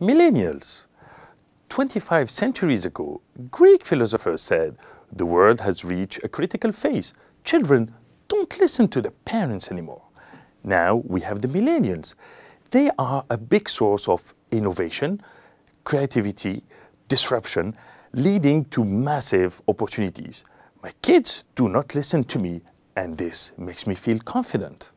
millennials. 25 centuries ago, Greek philosophers said, the world has reached a critical phase. Children don't listen to their parents anymore. Now we have the millennials. They are a big source of innovation, creativity, disruption, leading to massive opportunities. My kids do not listen to me, and this makes me feel confident.